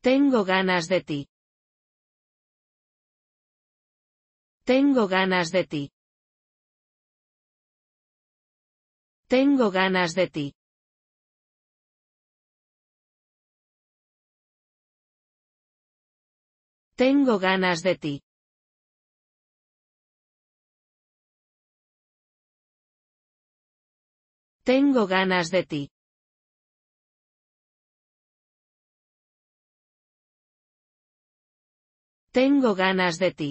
Tengo ganas de ti. Tengo ganas de ti. Tengo ganas de ti. Tengo ganas de ti. Tengo ganas de ti. Tengo ganas de ti.